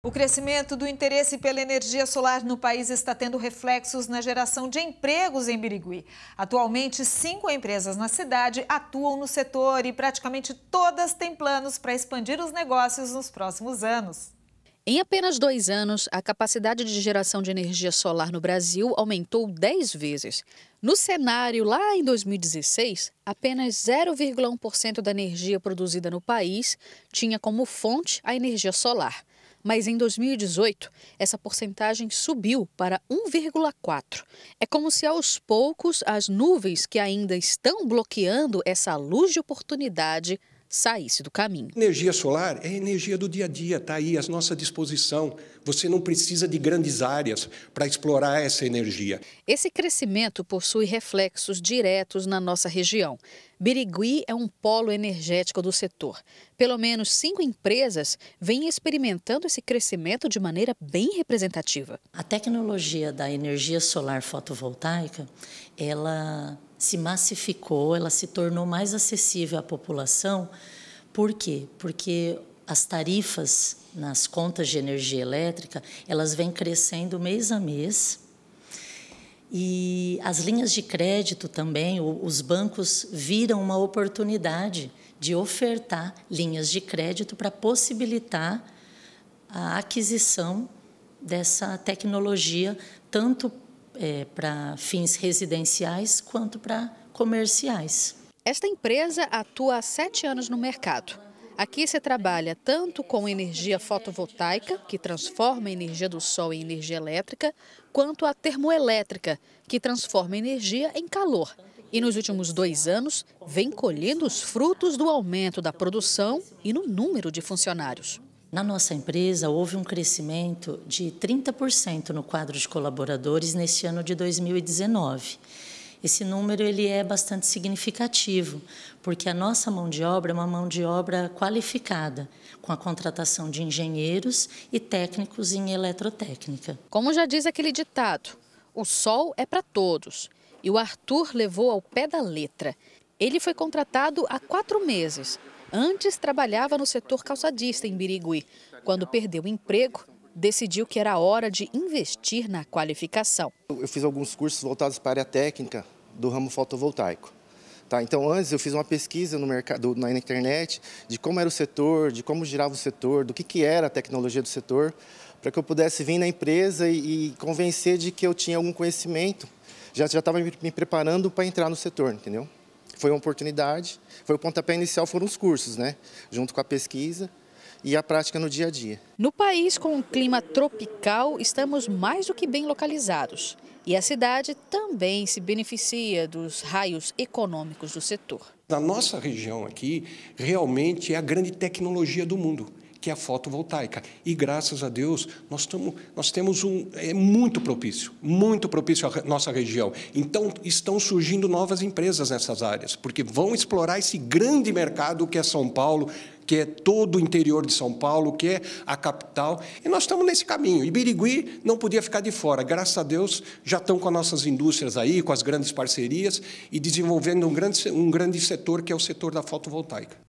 O crescimento do interesse pela energia solar no país está tendo reflexos na geração de empregos em Birigui. Atualmente, cinco empresas na cidade atuam no setor e praticamente todas têm planos para expandir os negócios nos próximos anos. Em apenas dois anos, a capacidade de geração de energia solar no Brasil aumentou 10 vezes. No cenário, lá em 2016, apenas 0,1% da energia produzida no país tinha como fonte a energia solar mas em 2018 essa porcentagem subiu para 1,4. É como se aos poucos as nuvens que ainda estão bloqueando essa luz de oportunidade saísse do caminho. Energia solar é energia do dia a dia, está aí à nossa disposição. Você não precisa de grandes áreas para explorar essa energia. Esse crescimento possui reflexos diretos na nossa região. Birigui é um polo energético do setor. Pelo menos cinco empresas vêm experimentando esse crescimento de maneira bem representativa. A tecnologia da energia solar fotovoltaica, ela se massificou, ela se tornou mais acessível à população. Por quê? Porque as tarifas nas contas de energia elétrica, elas vêm crescendo mês a mês. E as linhas de crédito também, os bancos viram uma oportunidade de ofertar linhas de crédito para possibilitar a aquisição dessa tecnologia, tanto é, para fins residenciais quanto para comerciais. Esta empresa atua há sete anos no mercado. Aqui se trabalha tanto com energia fotovoltaica, que transforma a energia do sol em energia elétrica, quanto a termoelétrica, que transforma a energia em calor. E nos últimos dois anos, vem colhendo os frutos do aumento da produção e no número de funcionários. Na nossa empresa, houve um crescimento de 30% no quadro de colaboradores neste ano de 2019. Esse número ele é bastante significativo, porque a nossa mão de obra é uma mão de obra qualificada, com a contratação de engenheiros e técnicos em eletrotécnica. Como já diz aquele ditado, o sol é para todos. E o Arthur levou ao pé da letra. Ele foi contratado há quatro meses, Antes trabalhava no setor calçadista em Birigui. Quando perdeu o emprego, decidiu que era hora de investir na qualificação. Eu fiz alguns cursos voltados para a área técnica do ramo fotovoltaico. Tá, então, antes eu fiz uma pesquisa no mercado, na internet de como era o setor, de como girava o setor, do que, que era a tecnologia do setor, para que eu pudesse vir na empresa e, e convencer de que eu tinha algum conhecimento. Já estava me preparando para entrar no setor, entendeu? foi uma oportunidade, foi o pontapé inicial, foram os cursos, né? Junto com a pesquisa e a prática no dia a dia. No país com um clima tropical, estamos mais do que bem localizados. E a cidade também se beneficia dos raios econômicos do setor. Na nossa região aqui, realmente é a grande tecnologia do mundo que é a fotovoltaica. E graças a Deus, nós, tamo, nós temos um. É muito propício, muito propício à nossa região. Então, estão surgindo novas empresas nessas áreas, porque vão explorar esse grande mercado que é São Paulo, que é todo o interior de São Paulo, que é a capital. E nós estamos nesse caminho. Ibirigui não podia ficar de fora. Graças a Deus, já estão com as nossas indústrias aí, com as grandes parcerias e desenvolvendo um grande, um grande setor que é o setor da fotovoltaica.